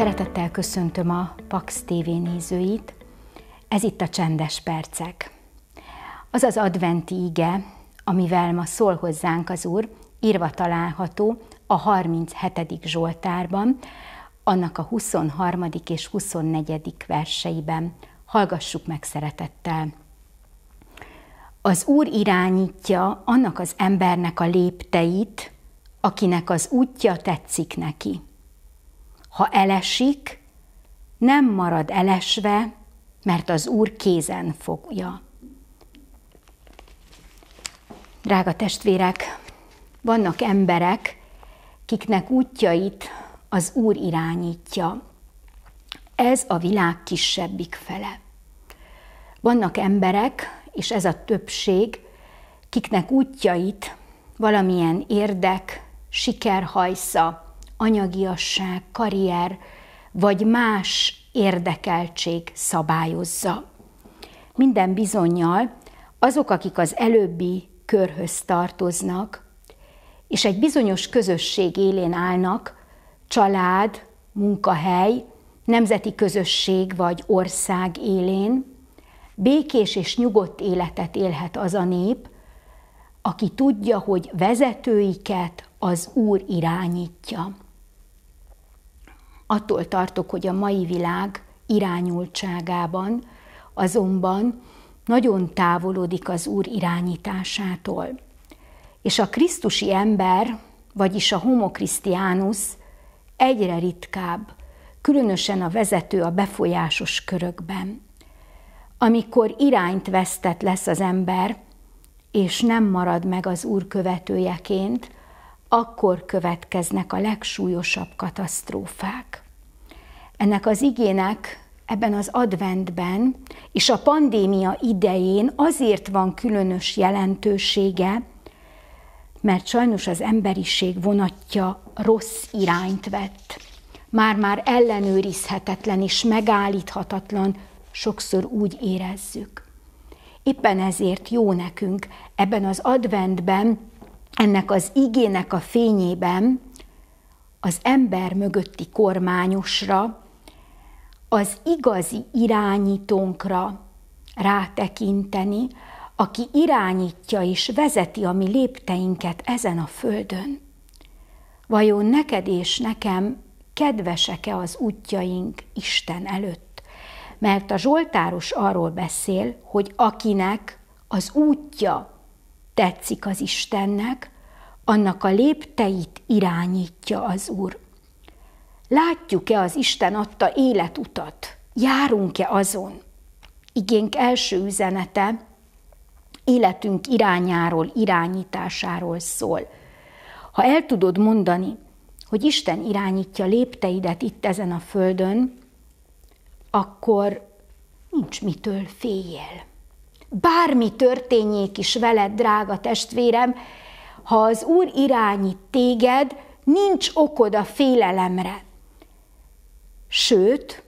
Szeretettel köszöntöm a Pax TV nézőit. Ez itt a Csendes Percek. Az az adventi ige, amivel ma szól hozzánk az Úr, írva található a 37. Zsoltárban, annak a 23. és 24. verseiben. Hallgassuk meg szeretettel. Az Úr irányítja annak az embernek a lépteit, akinek az útja tetszik neki ha elesik, nem marad elesve, mert az Úr kézen fogja. Drága testvérek, vannak emberek, kiknek útjait az Úr irányítja. Ez a világ kisebbik fele. Vannak emberek, és ez a többség, kiknek útjait valamilyen érdek, sikerhajsza, anyagiasság, karrier vagy más érdekeltség szabályozza. Minden bizonyal azok, akik az előbbi körhöz tartoznak, és egy bizonyos közösség élén állnak, család, munkahely, nemzeti közösség vagy ország élén, békés és nyugodt életet élhet az a nép, aki tudja, hogy vezetőiket az Úr irányítja attól tartok, hogy a mai világ irányultságában azonban nagyon távolodik az Úr irányításától. És a Krisztusi ember, vagyis a homo Christianus egyre ritkább, különösen a vezető a befolyásos körökben. Amikor irányt vesztett lesz az ember, és nem marad meg az Úr követőjeként, akkor következnek a legsúlyosabb katasztrófák. Ennek az igének ebben az adventben és a pandémia idején azért van különös jelentősége, mert sajnos az emberiség vonatja rossz irányt vett. Már-már ellenőrizhetetlen és megállíthatatlan, sokszor úgy érezzük. Éppen ezért jó nekünk ebben az adventben ennek az igének a fényében az ember mögötti kormányosra, az igazi irányítónkra rátekinteni, aki irányítja és vezeti a mi lépteinket ezen a földön. Vajon neked és nekem kedvesek-e az útjaink Isten előtt? Mert a Zsoltáros arról beszél, hogy akinek az útja tetszik az Istennek, annak a lépteit irányítja az Úr. Látjuk-e az Isten adta életutat? Járunk-e azon? Igénk első üzenete életünk irányáról, irányításáról szól. Ha el tudod mondani, hogy Isten irányítja lépteidet itt ezen a földön, akkor nincs mitől féljél. Bármi történjék is veled, drága testvérem, ha az Úr irányít téged, nincs okod a félelemre. Sőt,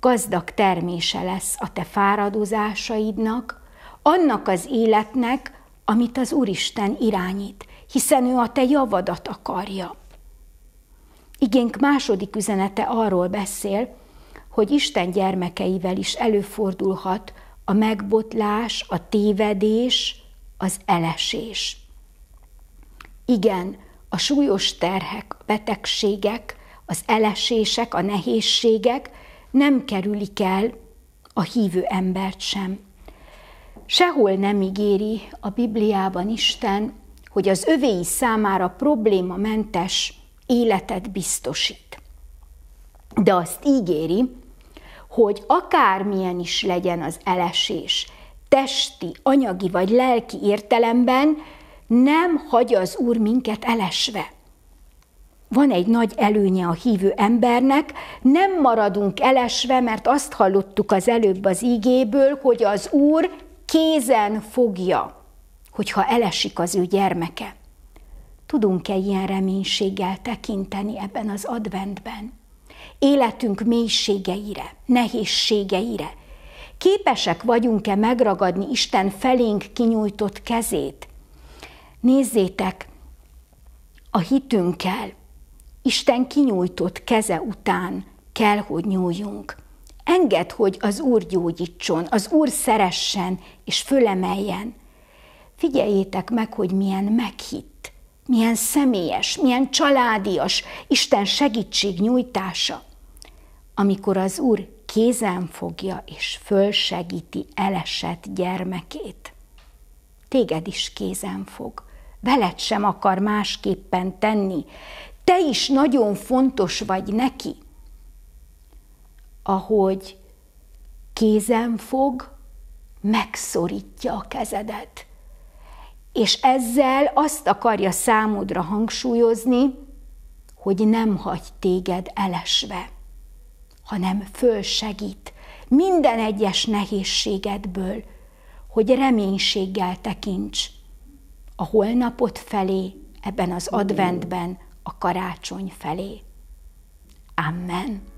gazdag termése lesz a te fáradozásaidnak, annak az életnek, amit az Úristen irányít, hiszen ő a te javadat akarja. Igénk második üzenete arról beszél, hogy Isten gyermekeivel is előfordulhat, a megbotlás, a tévedés, az elesés. Igen, a súlyos terhek, a betegségek, az elesések, a nehézségek nem kerülik el a hívő embert sem. Sehol nem ígéri a Bibliában Isten, hogy az övéi számára problémamentes életet biztosít. De azt ígéri, hogy akármilyen is legyen az elesés, testi, anyagi vagy lelki értelemben, nem hagy az Úr minket elesve. Van egy nagy előnye a hívő embernek, nem maradunk elesve, mert azt hallottuk az előbb az ígéből, hogy az Úr kézen fogja, hogyha elesik az ő gyermeke. Tudunk-e ilyen reménységgel tekinteni ebben az adventben? életünk mélységeire, nehézségeire. Képesek vagyunk-e megragadni Isten felénk kinyújtott kezét? Nézzétek, a hitünkkel, Isten kinyújtott keze után kell, hogy nyúljunk. Engedd, hogy az Úr gyógyítson, az Úr szeressen és fölemeljen. Figyeljétek meg, hogy milyen meghitt milyen személyes, milyen családias Isten segítség nyújtása, amikor az Úr kézen fogja és fölsegíti elesett gyermekét. Téged is kézen fog, veled sem akar másképpen tenni, te is nagyon fontos vagy neki. Ahogy kézen fog, megszorítja a kezedet és ezzel azt akarja számodra hangsúlyozni, hogy nem hagy téged elesve, hanem fölsegít minden egyes nehézségedből, hogy reménységgel tekints a holnapot felé, ebben az adventben, a karácsony felé. Amen.